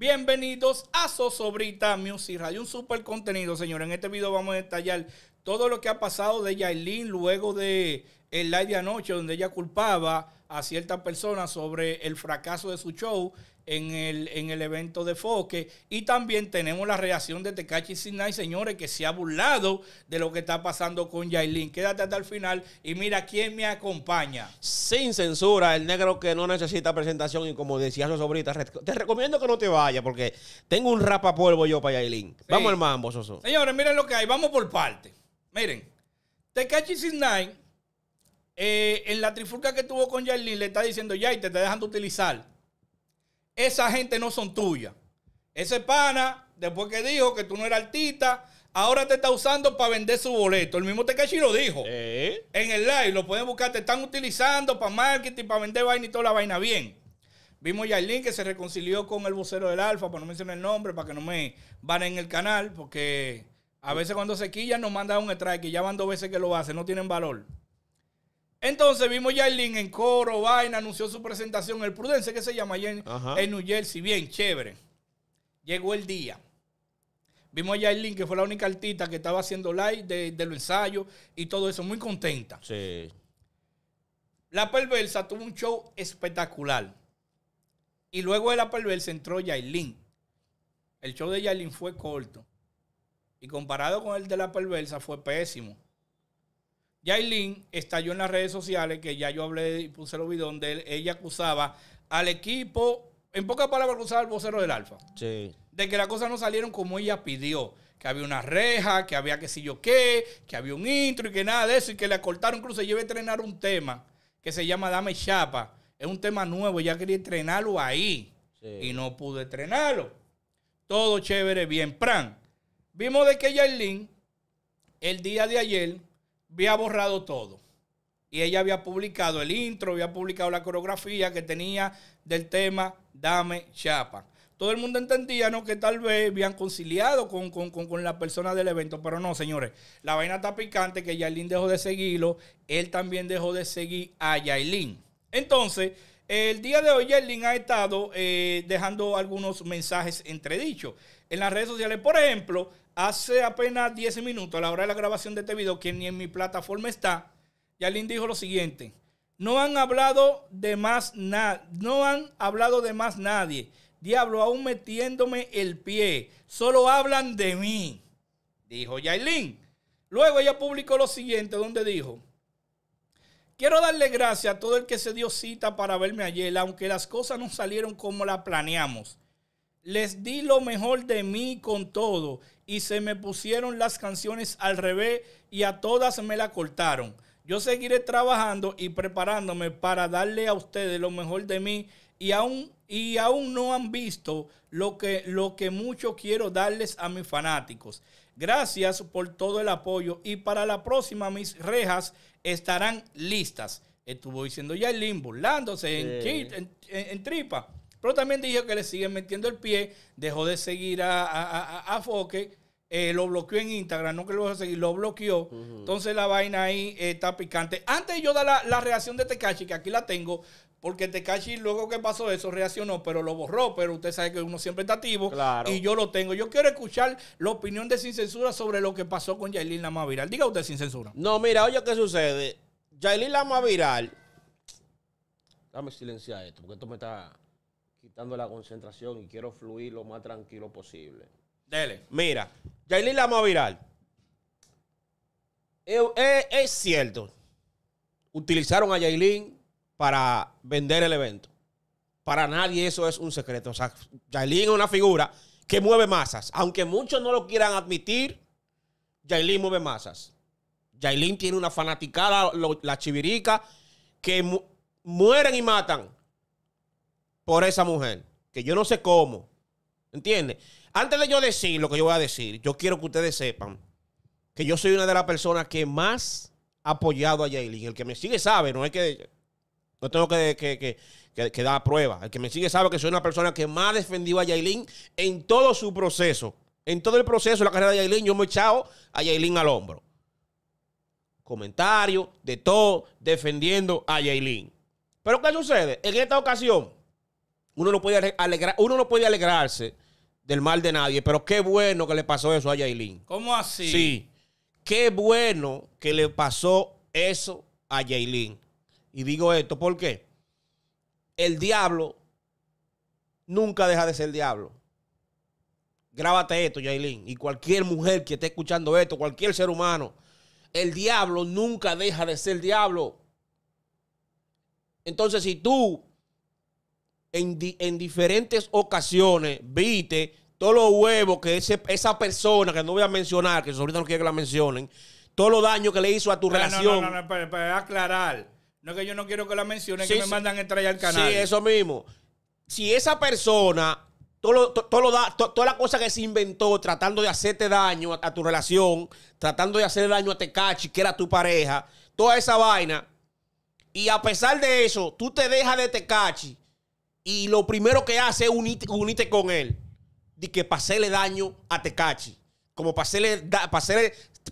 Bienvenidos a Sosobrita Music Radio, un super contenido, señores. En este video vamos a detallar todo lo que ha pasado de Yailin luego de el live de anoche, donde ella culpaba a ciertas personas sobre el fracaso de su show en el, en el evento de Foque. Y también tenemos la reacción de Tecachi Sinai, señores, que se ha burlado de lo que está pasando con Yailin. Quédate hasta el final y mira quién me acompaña. Sin censura, el negro que no necesita presentación y como decía Sobrita, te recomiendo que no te vayas porque tengo un a polvo yo para Yailin. Vamos al mambo, Señores, miren lo que hay, vamos por parte. Miren, Tekachi 69 eh, en la trifulca que tuvo con Yailin le está diciendo, ya, y te dejan dejando utilizar. Esa gente no son tuyas. Ese pana, después que dijo que tú no eras artista, ahora te está usando para vender su boleto. El mismo Tekachi lo dijo. En el live, lo pueden buscar, te están utilizando para marketing, para vender vaina y toda la vaina bien. Vimos Yailin que se reconcilió con el vocero del Alfa, para no mencionar el nombre, para que no me van en el canal, porque a veces cuando se quilla nos manda un strike y ya van dos veces que lo hacen, no tienen valor. Entonces vimos Yailin en coro, vaina, anunció su presentación, el Prudence que se llama en, en New Jersey, bien, chévere. Llegó el día. Vimos a Yailin, que fue la única artista que estaba haciendo live de, los ensayos y todo eso, muy contenta. Sí. La perversa tuvo un show espectacular. Y luego de la perversa entró Yailin. El show de Yailin fue corto. Y comparado con el de la perversa, fue pésimo. Yailin estalló en las redes sociales, que ya yo hablé y puse el video donde ella acusaba al equipo, en pocas palabras, acusaba al vocero del Alfa. Sí. De que las cosas no salieron como ella pidió. Que había una reja, que había que si yo qué, que había un intro y que nada de eso, y que le acortaron incluso. Yo a entrenar un tema que se llama Dame Chapa. Es un tema nuevo, ya quería entrenarlo ahí. Y no pude entrenarlo. Todo chévere, bien, pran. Vimos de que Yailin, el día de ayer, había borrado todo. Y ella había publicado el intro, había publicado la coreografía que tenía del tema Dame Chapa. Todo el mundo entendía ¿no? que tal vez habían conciliado con, la persona del evento, pero no, señores. La vaina está picante que Yailin dejó de seguirlo. Él también dejó de seguir a Yailin. Entonces, el día de hoy, Yerlin ha estado eh, dejando algunos mensajes entredichos en las redes sociales. Por ejemplo, Hace apenas 10 minutos, a la hora de la grabación de este video, que ni en mi plataforma está, Yalin dijo lo siguiente. No han hablado de más nada. No han hablado de más nadie. Diablo, aún metiéndome el pie. Solo hablan de mí. Dijo Yailin. Luego ella publicó lo siguiente, donde dijo. Quiero darle gracias a todo el que se dio cita para verme ayer, aunque las cosas no salieron como la planeamos. Les di lo mejor de mí con todo y se me pusieron las canciones al revés y a todas me la cortaron. Yo seguiré trabajando y preparándome para darle a ustedes lo mejor de mí y aún, y aún no han visto lo que, lo que mucho quiero darles a mis fanáticos. Gracias por todo el apoyo y para la próxima mis rejas estarán listas. Estuvo diciendo ya el limbo, en, en tripa. Pero también dijo que le siguen metiendo el pie, dejó de seguir a, a, Foque, eh, lo bloqueó en Instagram, no que lo a seguir, lo bloqueó. Entonces la vaina ahí eh, está picante. Antes yo da la, reacción de Tekashi, que aquí la tengo, porque Tekashi luego que pasó eso reaccionó, pero lo borró, pero usted sabe que uno siempre está activo y yo lo tengo. Yo quiero escuchar la opinión de Sin Censura sobre lo que pasó con Yailin Lama Viral. Diga usted Sin Censura. No, mira, oye, ¿qué sucede? Yailin Lama Viral... Dame silenciar esto, porque esto me está quitando la concentración y quiero fluir lo más tranquilo posible. Dele. Mira, la la Viral. Es, cierto. Utilizaron a Jailin para vender el evento. Para nadie eso es un secreto. O sea, Jailin es una figura que mueve masas. Aunque muchos no lo quieran admitir, Jailin mueve masas. Jailin tiene una fanaticada, la chivirica, que mueren y matan por esa mujer, que yo no sé cómo. ¿Entiendes? Antes de yo decir lo que yo voy a decir, yo quiero que ustedes sepan que yo soy una de las personas que más ha apoyado a Yailin. El que me sigue sabe, no es que. No tengo que, que, que, que, dar prueba. El que me sigue sabe que soy una persona que más ha defendido a Yailin en todo su proceso. En todo el proceso de la carrera de Yailin, yo me he echado a Yailin al hombro. Comentarios, de todo, defendiendo a Yailin. Pero ¿qué sucede? En esta ocasión, uno no puede, alegrarse del mal de nadie, pero qué bueno que le pasó eso a Yailin. ¿Cómo así? Sí. Qué bueno que le pasó eso a Yailin. Y digo esto porque el diablo nunca deja de ser diablo. Grábate esto, Yailin. Y cualquier mujer que esté escuchando esto, cualquier ser humano, el diablo nunca deja de ser diablo. Entonces, si tú en, diferentes ocasiones, viste todos los huevos que ese, esa persona, que no voy a mencionar, que ahorita no quiero que la mencionen, todos los daños que le hizo a tu relación. No, no, no, para, aclarar. No es que yo no quiero que la mencionen, que me mandan a entrar al canal. Sí, eso mismo. Si esa persona, todo todo toda la cosa que se inventó tratando de hacerte daño a, tu relación, tratando de hacer daño a Tecachi, que era tu pareja, toda esa vaina, y a pesar de eso, tú te dejas de Tecachi y lo primero que hace es unirte, con él. Y que paséle daño a Tecachi. Como pasele,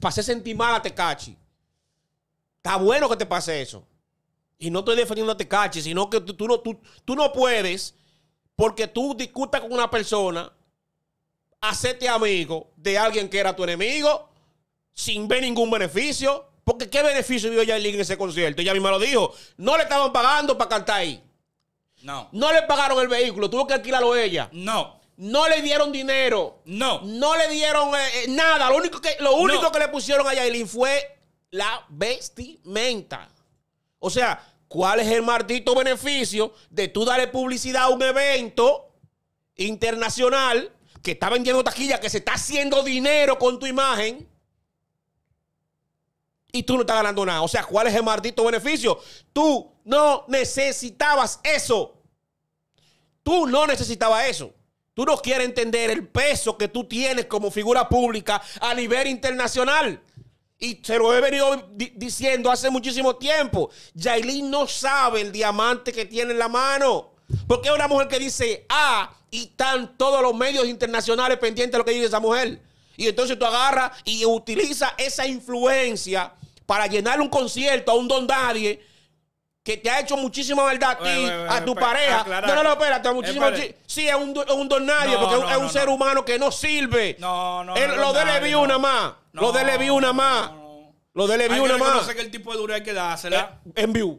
pasé sentir mal a Tecachi. Está bueno que te pase eso. Y no estoy defendiendo a Tecachi, sino que tú, no, tú, no puedes, porque tú discutas con una persona, hacerte amigo de alguien que era tu enemigo, sin ver ningún beneficio. Porque ¿qué beneficio vio Yailin en ese concierto? Ella misma lo dijo. No le estaban pagando para cantar ahí. No. No le pagaron el vehículo, tuvo que alquilarlo ella. No. No le dieron dinero. No. No le dieron eh, eh, nada. Lo único, que, lo único que le pusieron a Yailin fue la vestimenta. O sea, ¿cuál es el maldito beneficio de tú darle publicidad a un evento internacional que está vendiendo taquilla, que se está haciendo dinero con tu imagen? Y tú no estás ganando nada. O sea, ¿cuál es el maldito beneficio? Tú no necesitabas eso. Tú no necesitabas eso. Tú no quieres entender el peso que tú tienes como figura pública a nivel internacional. Y se lo he venido diciendo hace muchísimo tiempo. Yailin no sabe el diamante que tiene en la mano. Porque es una mujer que dice ah, y están todos los medios internacionales pendientes de lo que dice esa mujer. Y entonces tú agarras y utilizas esa influencia para llenar un concierto a un don nadie que te ha hecho muchísima maldad a ti, a tu pareja. No, no, no, espérate, sí, es un, don nadie, porque es un ser humano que no sirve. No, no. Eh, lo de una más. Lo de una más. Lo de una más. No sé qué tipo de dura hay que dársela. Eh, en view.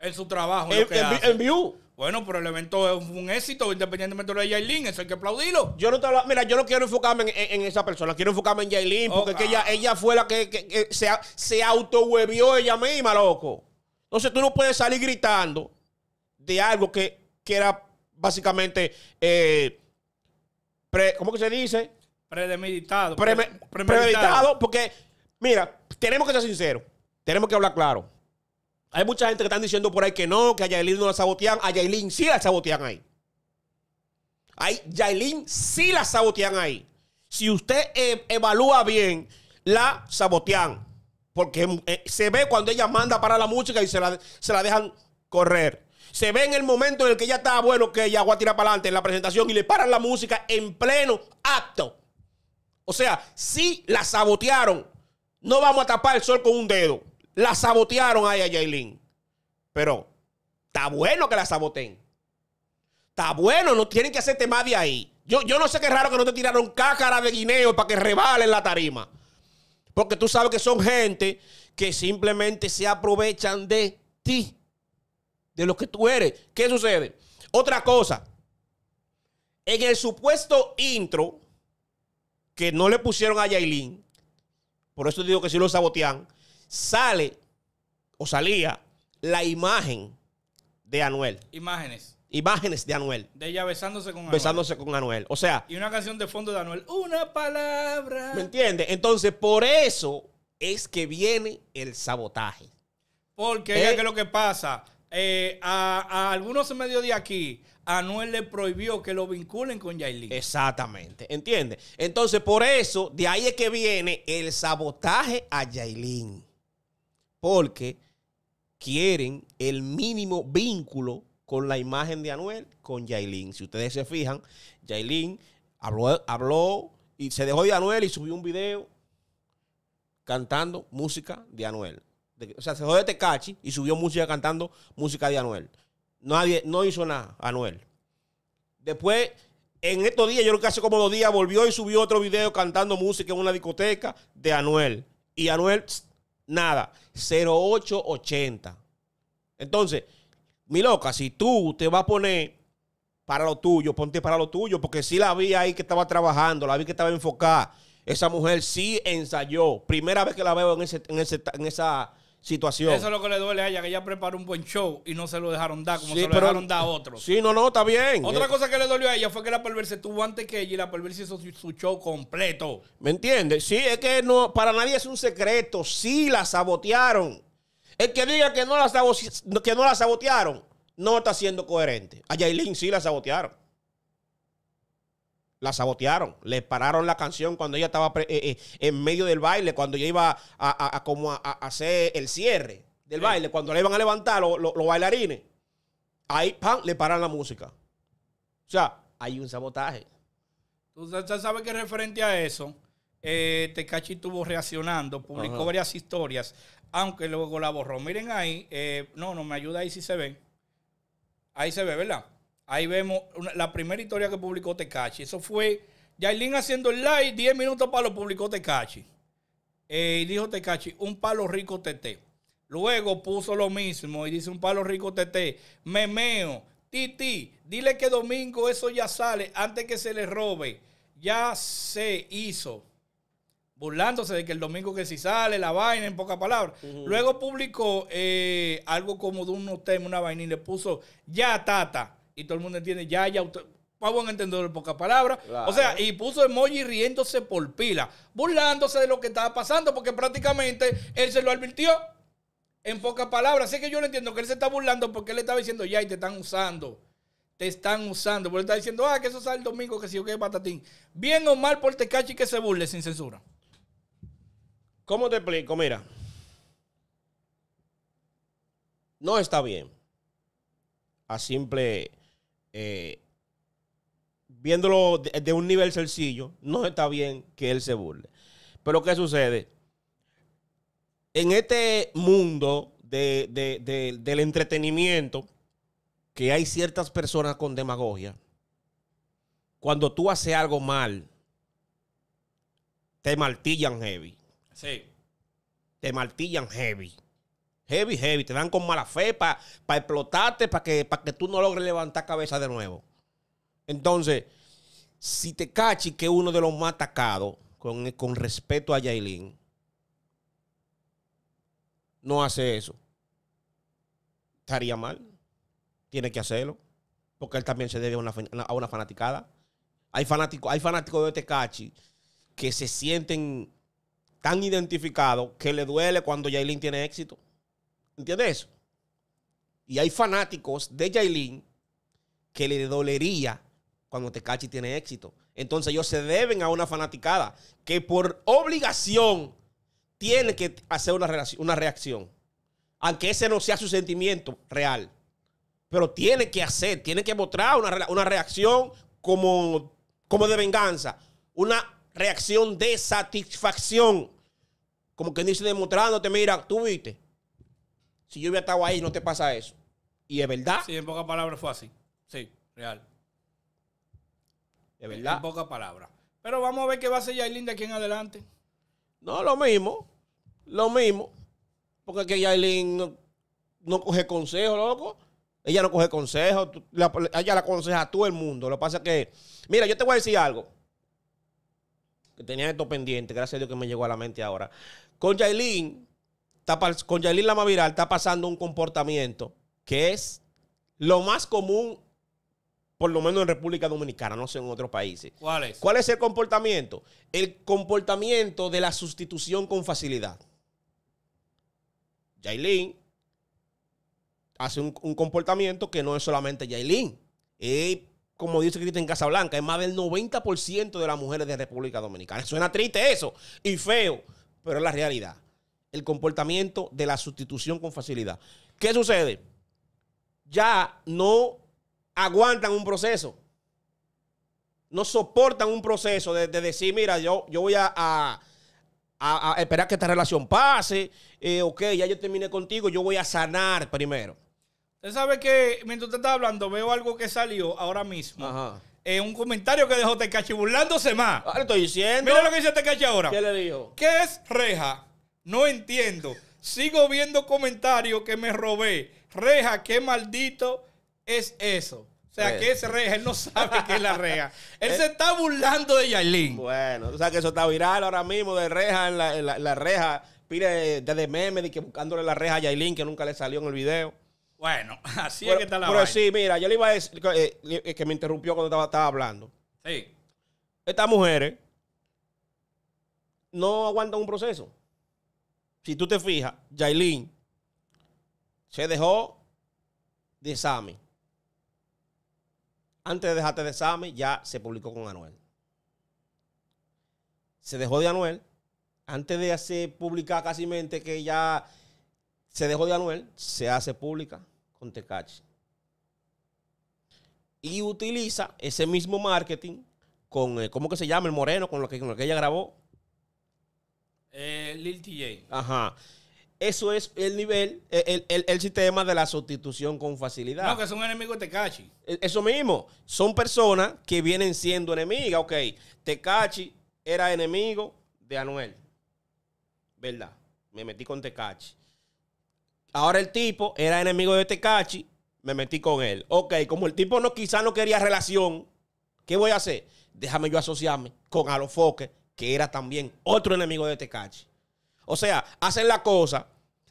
En su trabajo. En, view. Bueno, pero el evento es un éxito, independientemente de Yailin, eso hay que aplaudirlo. Yo no te mira, yo no quiero enfocarme en, esa persona, quiero enfocarme en Yailin, porque oh, ah. ella, fue la que, se, se autohuevió ella misma, loco. Entonces tú no puedes salir gritando de algo que, que era básicamente, eh, ¿cómo que se dice? Premeditado. premeditado porque, mira, tenemos que ser sinceros, tenemos que hablar claro. Hay mucha gente que están diciendo por ahí que no, que a Yailin no la sabotean. A Yailin sí la sabotean ahí. A Yailin sí la sabotean ahí. Si usted eh, evalúa bien, la sabotean. Porque eh, se ve cuando ella manda para la música y se la, dejan correr. Se ve en el momento en el que ella está, bueno, que ella va a tirar para adelante en la presentación y le paran la música en pleno acto. O sea, si la sabotearon. No vamos a tapar el sol con un dedo. La sabotearon ahí a Yailin. Pero está bueno que la saboten. Está bueno, no tienen que hacer más de ahí. Yo, yo no sé qué raro que no te tiraron cácara de guineo para que rebalen la tarima. Porque tú sabes que son gente que simplemente se aprovechan de ti, de lo que tú eres. ¿Qué sucede? Otra cosa, en el supuesto intro que no le pusieron a Yailin, por eso digo que si lo sabotean, sale o salía la imagen de Anuel. Imágenes imágenes de Anuel. De ella besándose con Anuel. Besándose con Anuel. O sea. Y una canción de fondo de Anuel. Una palabra. ¿Me entiendes? Entonces, por eso es que viene el sabotaje. Porque eh. lo que pasa? Eh, a, algunos medios de aquí, Anuel le prohibió que lo vinculen con Yailin. Exactamente, ¿entiendes? Entonces, por eso, de ahí es que viene el sabotaje a Yailin. Porque quieren el mínimo vínculo con la imagen de Anuel con Yailin. Si ustedes se fijan, Yailin habló, habló y se dejó de Anuel y subió un video cantando música de Anuel. o sea, se dejó de Tecachi y subió música cantando música de Anuel. Nadie, no hizo nada, Anuel. Después, en estos días, yo creo que hace como dos días, volvió y subió otro video cantando música en una discoteca de Anuel. Y Anuel, nada, 0880. Entonces, mi loca, si tú te vas a poner para lo tuyo, ponte para lo tuyo, porque sí la vi ahí que estaba trabajando, la vi que estaba enfocada. Esa mujer sí ensayó. Primera vez que la veo en, ese, esa situación. Eso es lo que le duele a ella, que ella preparó un buen show y no se lo dejaron dar como se lo dejaron dar a otros. Sí, no, no, está bien. Otra eh, cosa que le dolió a ella fue que la perverse tuvo antes que ella y la Perversa hizo su, su show completo. ¿Me entiendes? Sí, es que no, para nadie es un secreto. Sí la sabotearon. El que diga que no la, que no la sabotearon no está siendo coherente. A Yailin sí la sabotearon. La sabotearon. Le pararon la canción cuando ella estaba eh, eh, en medio del baile, cuando ella iba a, como hacer el cierre del baile, cuando le iban a levantar los bailarines. Ahí, le paran la música. O sea, hay un sabotaje. Tú sabes que referente a eso, eh, Tecachi estuvo reaccionando, publicó varias historias aunque luego la borró. Miren ahí, eh, no, no me ayuda ahí si se ve. Ahí se ve, ¿verdad? Ahí vemos la primera historia que publicó Tecachi. Eso fue Yailin haciendo el live, 10 minutos para lo publicó Tecachi. Eh, y dijo Tecachi, un palo rico TT. Luego puso lo mismo y dice un palo rico TT. Memeo, Titi, dile que domingo eso ya sale antes que se le robe. Ya se hizo burlándose de que el domingo que si sale, la vaina, en pocas palabras. Luego publicó eh, algo como de un temas, una vaina, y le puso ya tata. Y todo el mundo entiende, ya, ya, usted. Para buen entendedor, en pocas palabras. O sea, y puso emoji riéndose por pila, burlándose de lo que estaba pasando, porque prácticamente él se lo advirtió. En pocas palabras, así que yo lo entiendo que él se está burlando porque él le estaba diciendo ya y te están usando te están usando. Porque está diciendo, ah, que eso sale el domingo, que si o que patatín. Bien o mal por Tecachi que se burle sin censura. ¿Cómo te explico? Mira. No está bien. A simple. Eh, viéndolo de, un nivel sencillo, no está bien que él se burle. Pero ¿qué sucede? En este mundo del entretenimiento, que hay ciertas personas con demagogia, cuando tú haces algo mal, te martillan heavy. Sí. Te martillan heavy. Heavy, heavy. Te dan con mala fe para explotarte, para que, que tú no logres levantar cabeza de nuevo. Entonces, si te cachi que uno de los más atacados, con, respeto a Yailin, no hace eso, estaría mal. Tiene que hacerlo. Porque él también se debe a una, fanaticada. Hay fanáticos hay fanáticos de Tecachi este que se sienten tan identificado que le duele cuando Yailin tiene éxito. ¿Entiendes eso? Y hay fanáticos de Yailin que le dolería cuando Tecachi tiene éxito. Entonces ellos se deben a una fanaticada que por obligación tiene que hacer una, una reacción. Aunque ese no sea su sentimiento real. Pero tiene que hacer, tiene que mostrar una, reacción como, como de venganza. Una reacción de satisfacción como ni dice, demostrándote, mira, tú viste. Si yo hubiera estado ahí, no te pasa eso. Y es verdad. Sí, en pocas palabras fue así. Sí, real. Es verdad. En pocas palabras. Pero vamos a ver qué va a hacer Yailin de aquí en adelante. No, lo mismo. Lo mismo. Porque que Yailin no, coge consejo, loco. Ella no coge consejo. ella la aconseja a todo el mundo. Lo que pasa es que. Mira, yo te voy a decir algo que tenía esto pendiente, gracias a Dios que me llegó a la mente ahora. Con Yailin, está, con Yailin Lama Viral está pasando un comportamiento que es lo más común, por lo menos en República Dominicana, no sé en otros países. ¿Cuál es? ¿Cuál es el comportamiento? El comportamiento de la sustitución con facilidad. Yailin hace un, comportamiento que no es solamente Yailin. Y como dice Cristo en en Casablanca, es más del 90% de las mujeres de República Dominicana. Suena triste eso y feo, pero es la realidad. El comportamiento de la sustitución con facilidad. ¿Qué sucede? Ya no aguantan un proceso. No soportan un proceso de, decir, mira, yo, yo voy a, esperar que esta relación pase. Eh, ok, ya yo terminé contigo, yo voy a sanar primero. Usted sabe que mientras usted está hablando, veo algo que salió ahora mismo. Ajá. Eh, un comentario que dejó Tecachi burlándose más. Ah, le estoy diciendo. Mira lo que dice Tecachi ahora. ¿Qué le dijo? ¿Qué es reja? No entiendo. Sigo viendo comentarios que me robé. Reja, qué maldito es eso. O sea, ¿qué, es reja? Él no sabe qué es la reja. Él eh. se está burlando de Yailin. Bueno, o sea que eso está viral ahora mismo de reja en la, reja. Pide desde meme que buscándole la reja a Yailin que nunca le salió en el video. Bueno, así es que está la Pero sí, mira, yo le iba a decir que, eh, eh, me interrumpió cuando estaba, hablando. Sí. Estas mujeres no aguantan un proceso. Si tú te fijas, Jailin se dejó de Sami. Antes de dejarte de Sami ya se publicó con Anuel. Se dejó de Anuel. Antes de hacer publicar casi mente que ya se dejó de Anuel, se hace pública con Tecachi. Y utiliza ese mismo marketing con, eh, ¿cómo que se llama? El Moreno, con lo que, ella grabó. Eh, Lil TJ. Ajá. Eso es el nivel, el, el, sistema de la sustitución con facilidad. No, que son enemigos de Tecachi. E, eso mismo. Son personas que vienen siendo enemigas. Ok, Tecachi era enemigo de Anuel. ¿Verdad? Me metí con Tecachi. Ahora el tipo era enemigo de Tecachi, este me metí con él. Ok, como el tipo no, quizás no quería relación, ¿qué voy a hacer? Déjame yo asociarme con Alofoque, que era también otro enemigo de Tecachi. Este o sea, hacen la cosa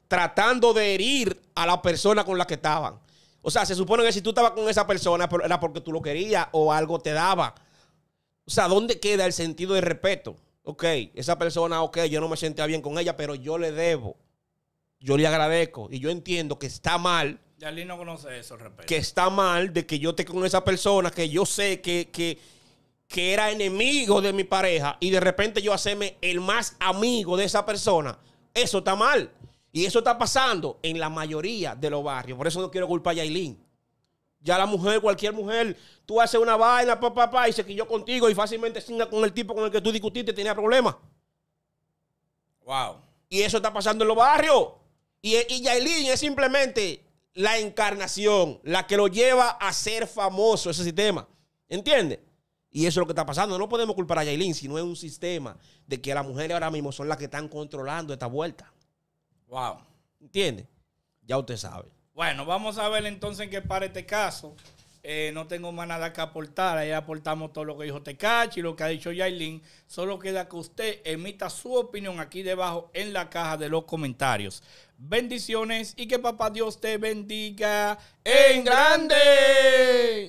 tratando de herir a la persona con la que estaban. O sea, se supone que si tú estabas con esa persona era porque tú lo querías o algo te daba. O sea, ¿dónde queda el sentido de respeto? Ok, esa persona, ok, yo no me sentía bien con ella, pero yo le debo yo le agradezco y yo entiendo que está mal. no conoce eso, Que está mal de que yo esté con esa persona que yo sé que, que, que era enemigo de mi pareja y de repente yo hacerme el más amigo de esa persona. Eso está mal. Y eso está pasando en la mayoría de los barrios. Por eso no quiero culpar a Yailin. Ya la mujer, cualquier mujer, tú haces una vaina, papá, papá, pa, y se yo contigo y fácilmente siga con el tipo con el que tú discutiste tenía problemas. Wow. Y eso está pasando en los barrios. Y, y Yailin es simplemente la encarnación, la que lo lleva a ser famoso ese sistema. ¿Entiendes? Y eso es lo que está pasando. No podemos culpar a Yailin si no es un sistema de que las mujeres ahora mismo son las que están controlando esta vuelta. Wow. ¿Entiende? Ya usted sabe. Bueno, vamos a ver entonces en qué para este caso. Eh, no tengo más nada que aportar. Ahí aportamos todo lo que dijo Tecachi, lo que ha dicho Yailin. Solo queda que usted emita su opinión aquí debajo en la caja de los comentarios. Bendiciones y que papá Dios te bendiga en grande.